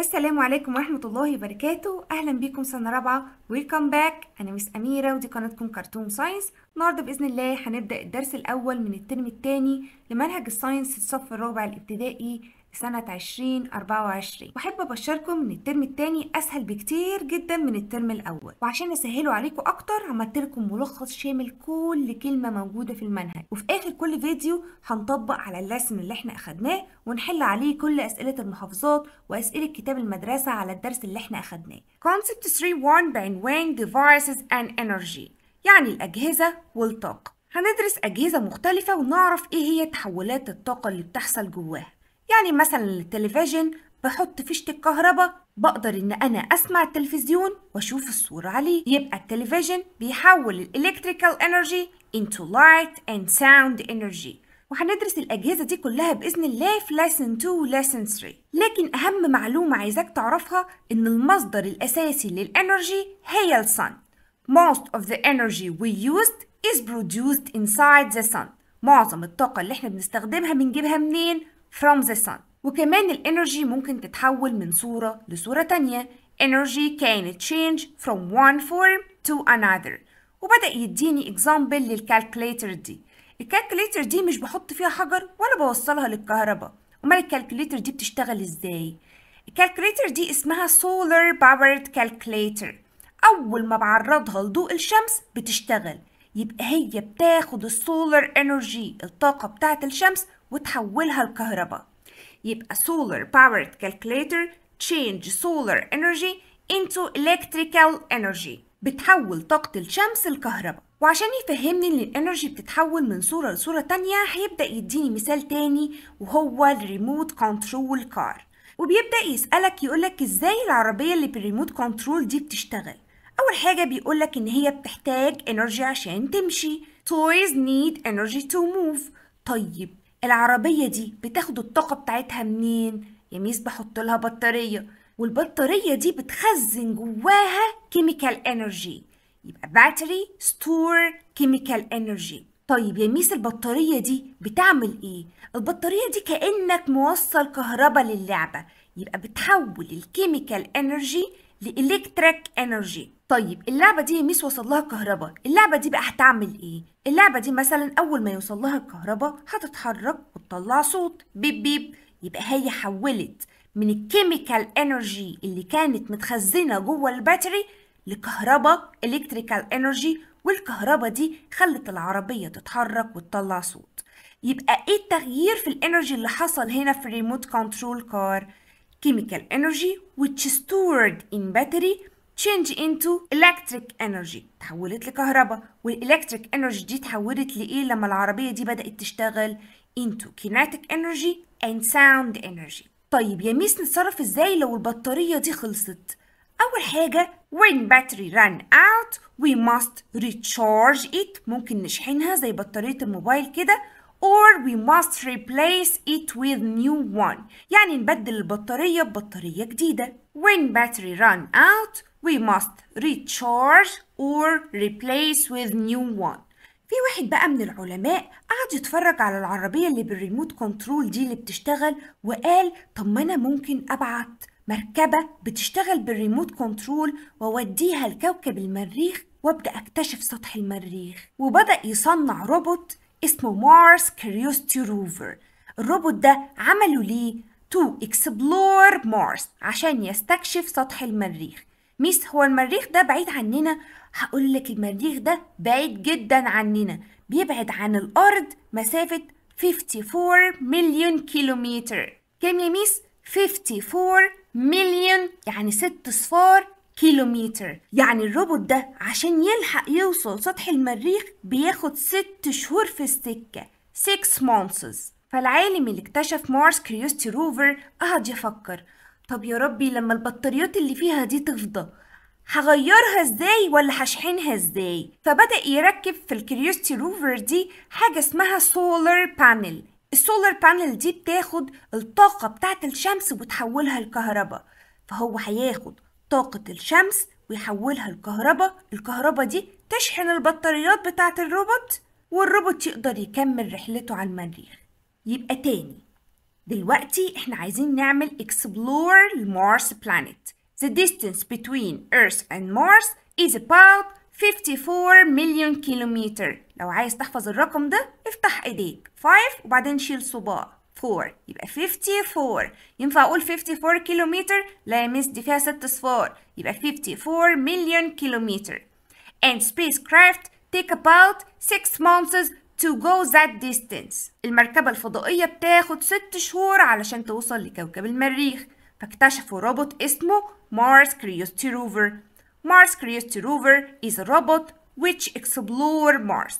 السلام عليكم ورحمة الله وبركاته أهلا بيكم سنة رابعة ويلكم باك أنا مس أميرة ودي قناتكم كرتون ساينس النهاردة بإذن الله هنبدأ الدرس الأول من الترم الثاني لمنهج الساينس الصف الرابع الابتدائي لسنة 2024 وأحب أبشركم إن الترم التاني أسهل بكتير جدا من الترم الأول وعشان أسهله عليكم أكتر عملت لكم ملخص شامل كل كلمة موجودة في المنهج وفي آخر كل فيديو هنطبق على اللسن اللي احنا أخدناه ونحل عليه كل أسئلة المحافظات وأسئلة كتاب المدرسة على الدرس اللي احنا أخدناه Concept 3.1 بعنوان Devices and Energy يعني الأجهزة والطاقة هندرس أجهزة مختلفة ونعرف إيه هي تحولات الطاقة اللي بتحصل جواها يعني مثلا التلفزيون بحط فيشة الكهرباء بقدر ان انا اسمع التلفزيون واشوف الصورة عليه يبقى التلفزيون بيحول الالكتريكال انرجي into light and sound energy وهندرس الأجهزة دي كلها بإذن الله في lesson 2 و lesson 3 لكن أهم معلومة عايزاك تعرفها إن المصدر الأساسي للإنرجي هي الصن Most of the energy we used is produced inside the sun معظم الطاقة اللي احنا بنستخدمها بنجيبها منين؟ from the sun وكمان الانرجي ممكن تتحول من صورة لصورة تانية energy can change from one form to another وبدأ يديني example للكالكليتر دي الكالكليتر دي مش بحط فيها حجر ولا بوصلها للكهرباء امال الكالكليتر دي بتشتغل ازاي الكالكليتر دي اسمها solar powered calculator اول ما بعرضها لضوء الشمس بتشتغل يبقى هي بتاخد السولار انرجي الطاقه بتاعه الشمس وتحولها لكهرباء يبقى solar powered calculator change solar energy into electrical energy بتحول طاقة الشمس لكهرباء وعشان يفهمني ان الانرجي بتتحول من صورة لصورة تانية هيبدأ يديني مثال تاني وهو الريموت كنترول كار وبيبدأ يسألك يقولك ازاي العربية اللي بالريموت كنترول دي بتشتغل أول حاجة بيقولك إن هي بتحتاج انرجي عشان تمشي toys need energy to move طيب العربية دي بتاخد الطاقة بتاعتها منين؟ يا بحط لها بطارية والبطارية دي بتخزن جواها كيميكال انرجي يبقى باتري ستور كيميكال انرجي طيب يا ميس البطارية دي بتعمل ايه؟ البطارية دي كأنك موصل كهرباء للعبة يبقى بتحول الكيميكال انرجي لإلكتريك انرجي طيب اللعبة دي ميس وصل لها كهرباء اللعبة دي بقى هتعمل ايه اللعبة دي مثلا اول ما يوصل لها الكهرباء هتتحرك وتطلع صوت بيب بيب يبقى هي حولت من الكيميكال انرجي اللي كانت متخزنة جوه الباتري لكهرباء الكتريكال انرجي والكهرباء دي خلت العربية تتحرك وتطلع صوت يبقى ايه التغيير في الانرجي اللي حصل هنا في الريموت كنترول كار chemical energy which is stored in battery change into electric energy تحولت لكهرباء والelectric energy دي تحولت لإيه لما العربية دي بدأت تشتغل into kinetic energy and sound energy طيب يا ميس نتصرف ازاي لو البطارية دي خلصت أول حاجة when battery run out we must recharge it ممكن نشحنها زي بطارية الموبايل كده or we must replace it with new one يعني نبدل البطارية ببطارية جديدة when battery run out we must recharge or replace with new one في واحد بقى من العلماء قعد يتفرج على العربية اللي بالريموت كنترول دي اللي بتشتغل وقال طب ما أنا ممكن أبعت مركبة بتشتغل بالريموت كنترول وأوديها لكوكب المريخ وابدأ أكتشف سطح المريخ وبدأ يصنع روبوت اسمه مارس كريوستي روفر الروبوت ده عملوا ليه تو اكسبلور مارس عشان يستكشف سطح المريخ ميس هو المريخ ده بعيد عننا هقول لك المريخ ده بعيد جدا عننا بيبعد عن الأرض مسافة 54 مليون كيلومتر كم يا ميس 54 مليون يعني ست صفار كيلومتر يعني الروبوت ده عشان يلحق يوصل سطح المريخ بياخد ست شهور في السكة 6 months فالعالم اللي اكتشف مارس كريوستي روفر قعد يفكر طب يا ربي لما البطاريات اللي فيها دي تفضى هغيرها ازاي ولا هشحنها ازاي فبدأ يركب في الكريوستي روفر دي حاجة اسمها سولار بانل السولار بانل دي بتاخد الطاقة بتاعة الشمس وتحولها لكهرباء فهو هياخد طاقة الشمس ويحولها لكهرباء الكهرباء دي تشحن البطاريات بتاعة الروبوت والروبوت يقدر يكمل رحلته على المريخ يبقى تاني دلوقتي احنا عايزين نعمل explore Mars planet the distance between Earth and Mars is about 54 مليون كيلومتر لو عايز تحفظ الرقم ده افتح ايديك 5 وبعدين شيل صباع 4 يبقى 54 ينفع اقول 54 كيلومتر لا يا ميس دي فيها 6 صفار يبقى 54 مليون كيلومتر and spacecraft take about 6 months to go that distance المركبة الفضائية بتاخد 6 شهور علشان توصل لكوكب المريخ فاكتشفوا روبوت اسمه Mars Curiosity Rover Mars Curiosity Rover is a robot which explore Mars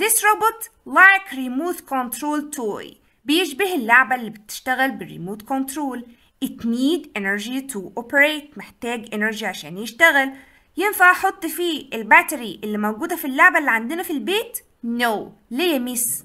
This robot like remote control toy بيشبه اللعبة اللي بتشتغل بالريموت كنترول it need energy to operate محتاج energy عشان يشتغل ينفع احط فيه الباتري اللي موجودة في اللعبة اللي عندنا في البيت no ليه يا ميس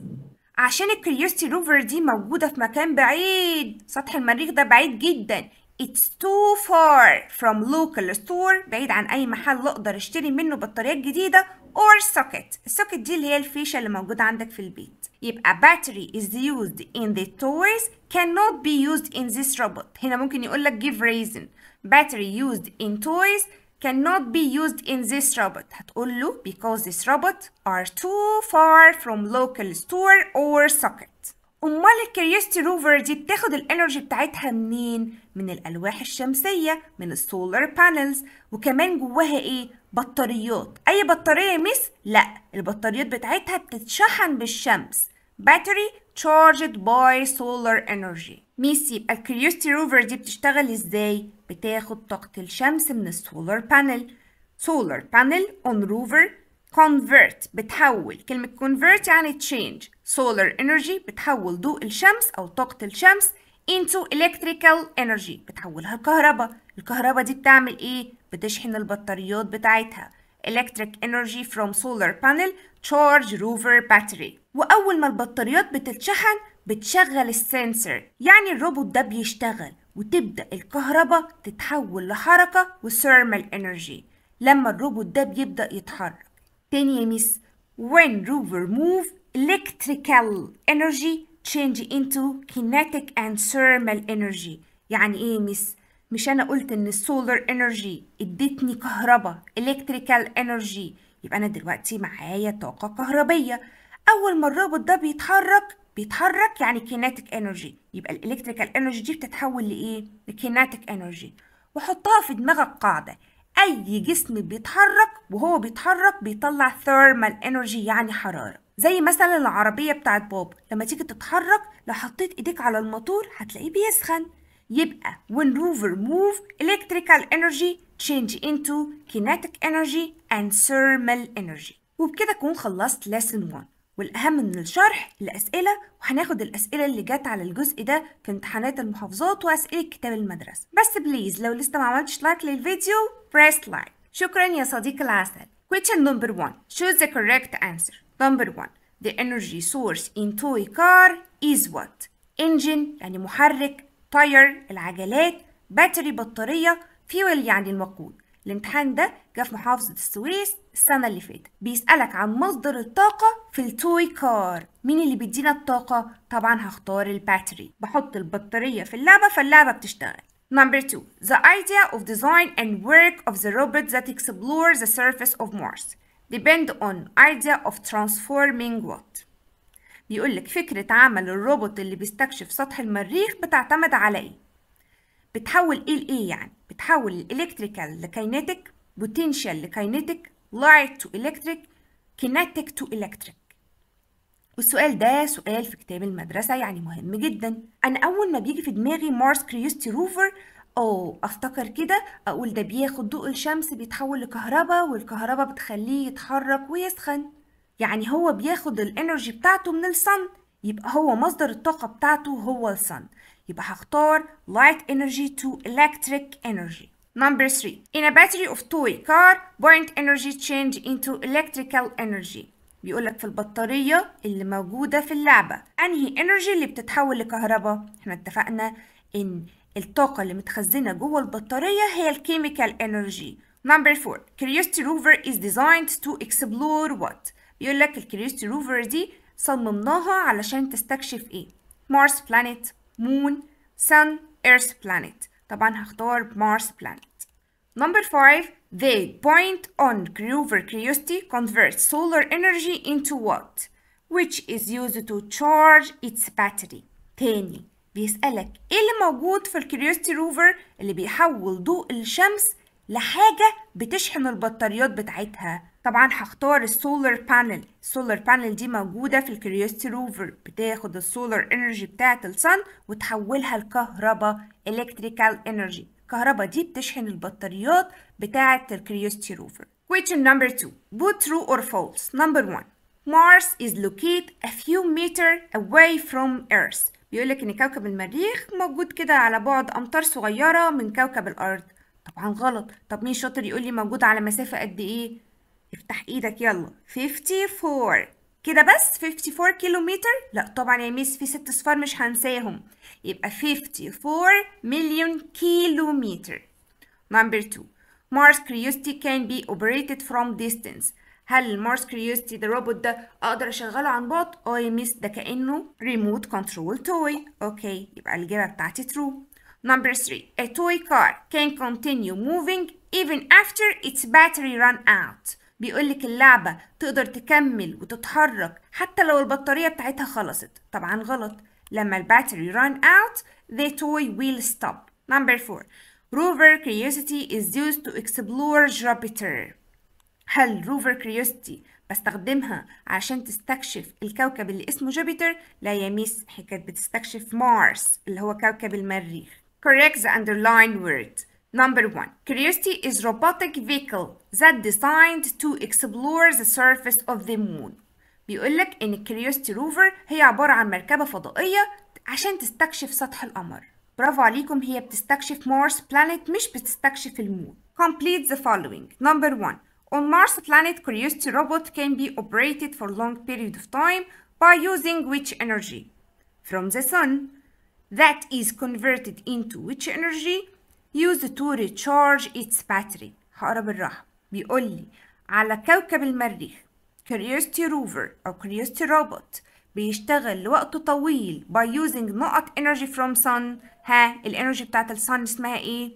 عشان الكريوستي روفر دي موجودة في مكان بعيد سطح المريخ ده بعيد جدا It's too far from local store بعيد عن أي محل أقدر أشتري منه بطاريات جديدة or socket السوكت دي اللي هي الفيشة اللي موجودة عندك في البيت يبقى battery is used in the toys cannot be used in this robot هنا ممكن يقول لك give reason battery used in toys cannot be used in this robot هتقول له because this robot are too far from local store or socket امال الكريستي روفر دي بتاخد الانرجي بتاعتها منين من الالواح الشمسيه من السولار بانلز وكمان جواها ايه بطاريات اي بطاريه مس لا البطاريات بتاعتها بتتشحن بالشمس battery charged by solar energy ميس يبقى الكريوستي روفر دي بتشتغل ازاي بتاخد طاقه الشمس من السولار بانل سولار بانل اون روفر convert بتحول كلمة convert يعني change solar energy بتحول ضوء الشمس أو طاقة الشمس into electrical energy بتحولها لكهرباء الكهرباء دي بتعمل إيه؟ بتشحن البطاريات بتاعتها electric energy from solar panel charge rover battery وأول ما البطاريات بتتشحن بتشغل السنسر يعني الروبوت ده بيشتغل وتبدأ الكهرباء تتحول لحركة وثيرمال انرجي لما الروبوت ده بيبدأ يتحرك تاني يا ميس when rover move electrical energy change into kinetic and thermal energy يعني ايه مس مش انا قلت ان السولار انرجي ادتني كهرباء electrical energy يبقى انا دلوقتي معايا طاقه كهربيه اول ما الرابط ده بيتحرك بيتحرك يعني kinetic energy يبقى الالكتريكال energy دي بتتحول لايه kinetic energy وحطها في دماغك قاعده اي جسم بيتحرك وهو بيتحرك بيطلع thermal energy يعني حراره زي مثلا العربية بتاعت بابا لما تيجي تتحرك لو حطيت ايديك على الموتور هتلاقيه بيسخن يبقى when rover move electrical energy change into kinetic energy and thermal energy وبكده أكون خلصت lesson 1 والأهم من الشرح الأسئلة وهناخد الأسئلة اللي جت على الجزء ده في امتحانات المحافظات وأسئلة كتاب المدرسة بس بليز لو لسه ما عملتش لايك للفيديو press لايك شكرا يا صديقي العسل question number 1 choose the correct answer Number one, the energy source in toy car is what? Engine يعني محرك, tire العجلات, battery بطارية, fuel يعني المقود. الامتحان ده جه في محافظة السويس السنة اللي فاتت بيسألك عن مصدر الطاقة في التوي كار مين اللي بيدينا الطاقة؟ طبعا هختار الباتري بحط البطارية في اللعبة فاللعبة بتشتغل Number two, the idea of design and work of the robot that explores the surface of Mars. depend on idea of transforming what بيقول لك فكرة عمل الروبوت اللي بيستكشف سطح المريخ بتعتمد على ايه بتحول ايه لايه يعني بتحول الالكتريكال لكاينيتيك بوتنشال لكاينيتيك لايت تو الكتريك كينيتيك تو الكتريك والسؤال ده سؤال في كتاب المدرسة يعني مهم جدا أنا أول ما بيجي في دماغي مارس كريوستي روفر او افتكر كده اقول ده بياخد ضوء الشمس بيتحول لكهرباء والكهرباء بتخليه يتحرك ويسخن يعني هو بياخد الانرجي بتاعته من الصن يبقى هو مصدر الطاقة بتاعته هو الصن يبقى هختار light energy to electric energy Number 3 In a battery of toy car burnt energy change into electrical energy بيقولك في البطارية اللي موجودة في اللعبة أنهي energy اللي بتتحول لكهرباء احنا اتفقنا إن الطاقة اللي متخزنة جوه البطارية هي الكيميكال energy number 4 كريوستي rover is designed to explore what بيقول لك الكريوستي روفر دي صممناها علشان تستكشف ايه مارس بلانيت مون سن ايرث بلانيت طبعا هختار مارس بلانيت نمبر 5 they point on Rover Curiosity converts solar energy into what which is used to charge its battery تاني بيسألك إيه اللي موجود في الكريوستي روفر اللي بيحول ضوء الشمس لحاجة بتشحن البطاريات بتاعتها طبعا هختار السولار بانل السولار بانل دي موجودة في الكريوستي روفر بتاخد السولار انرجي بتاعة الصن وتحولها لكهرباء الكتريكال انرجي الكهرباء دي بتشحن البطاريات بتاعة الكريوستي روفر question number two both true or false number one Mars is located a few meters away from Earth بيقولك إن كوكب المريخ موجود كده على بعد أمتار صغيرة من كوكب الأرض طبعا غلط طب مين شاطر يقول لي موجود على مسافة قد إيه افتح إيدك يلا 54 كده بس 54 كيلومتر لا طبعا يا ميس في ست صفار مش هنساهم يبقى 54 مليون كيلومتر نمبر 2 Mars Curiosity can be operated from distance هل مارس كريوستي ده روبوت ده اقدر اشغله عن بعد اه يا ميس ده كانه ريموت كنترول توي اوكي يبقى الاجابه بتاعتي ترو نمبر 3 ا توي كار كان كونتينيو موفينج ايفن افتر اتس باتري ران اوت بيقول لك اللعبة تقدر تكمل وتتحرك حتى لو البطارية بتاعتها خلصت. طبعا غلط. لما الباتري ران اوت ذا توي ويل ستوب نمبر 4 rover curiosity is used to explore Jupiter. هل روفر كريوستي بستخدمها عشان تستكشف الكوكب اللي اسمه جوبيتر لا يا ميس هي كانت بتستكشف مارس اللي هو كوكب المريخ correct the underlined word Number one, Curiosity is robotic vehicle that designed to explore the surface of the moon. بيقولك إن Curiosity Rover هي عبارة عن مركبة فضائية عشان تستكشف سطح القمر. برافو عليكم هي بتستكشف مارس بلانيت مش بتستكشف المون. Complete the following. Number one, On Mars planet, Curiosity robot can be operated for long period of time by using which energy? From the sun. That is converted into which energy? used to recharge its battery. هقرا بالراحة. بيقول لي على كوكب المريخ Curiosity rover أو Curiosity robot بيشتغل لوقت طويل by using نقط energy from sun ها الانرجي بتاعت السن اسمها ايه؟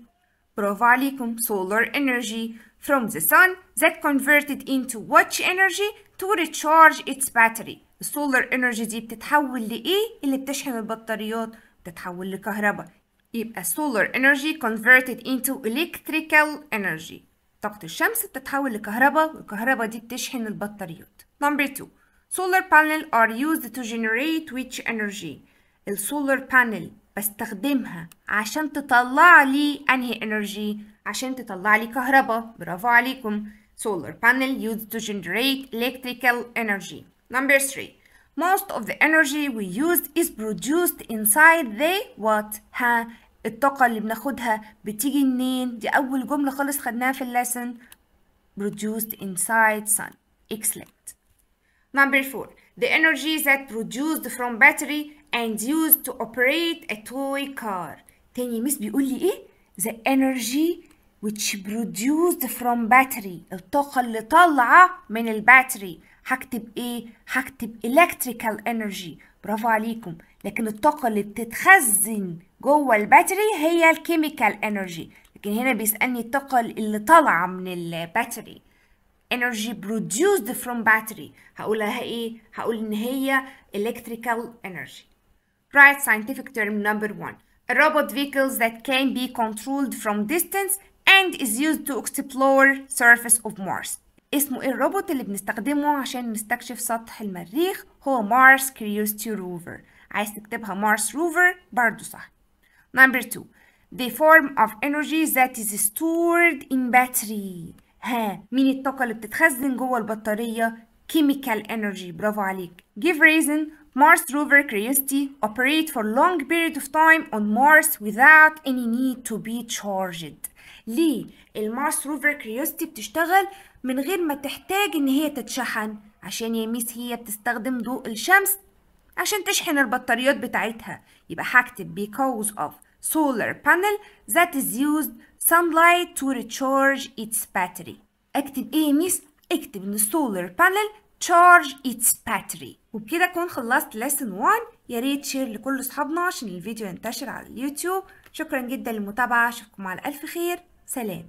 برافو عليكم solar energy from the sun that converted into watch energy to recharge its battery السولار انرجي دي بتتحول لايه اللي بتشحن البطاريات بتتحول لكهرباء يبقى solar energy converted into electrical energy طاقة الشمس بتتحول لكهرباء والكهرباء دي بتشحن البطاريات number 2 solar panel are used to generate which energy السولار panel بستخدمها عشان تطلع لي انهي انرجي عشان تطلع لي كهرباء برافو عليكم solar panel used to generate electrical energy number 3 most of the energy we use is produced inside the what ها الطاقة اللي بناخدها بتيجي منين دي أول جملة خالص خدناها في اللسن produced inside sun excellent number 4 the energy that produced from battery and used to operate a toy car تاني مس بيقول لي ايه the energy which produced from battery الطاقة اللي طالعة من الباتري هكتب ايه هكتب electrical energy برافو عليكم لكن الطاقة اللي بتتخزن جوه الباتري هي الكيميكال energy لكن هنا بيسألني الطاقة اللي طالعة من الباتري energy produced from battery هقولها ايه هقول ان هي electrical energy Right scientific term number one, robot vehicles that can be controlled from distance and is used to explore surface of Mars. اسمه ايه الروبوت اللي بنستخدمه عشان نستكشف سطح المريخ هو Mars Curiosity Rover عايز تكتبها Mars Rover برضو صح Number 2 The form of energy that is stored in battery ها مين الطاقة اللي بتتخزن جوه البطارية chemical energy برافو عليك give reason Mars rover Curiosity operate for long period of time on Mars without any need to be charged. ليه المارس روفر كريوستي بتشتغل من غير ما تحتاج ان هي تتشحن عشان يا ميس هي بتستخدم ضوء الشمس عشان تشحن البطاريات بتاعتها يبقى هكتب because of solar panel that is used sunlight to recharge its battery اكتب ايه يا ميس اكتب ان السولار بانل charge its battery وبكده اكون خلصت lesson 1 يا ريت شير لكل اصحابنا عشان الفيديو ينتشر على اليوتيوب شكرا جدا للمتابعه اشوفكم على الف خير سلام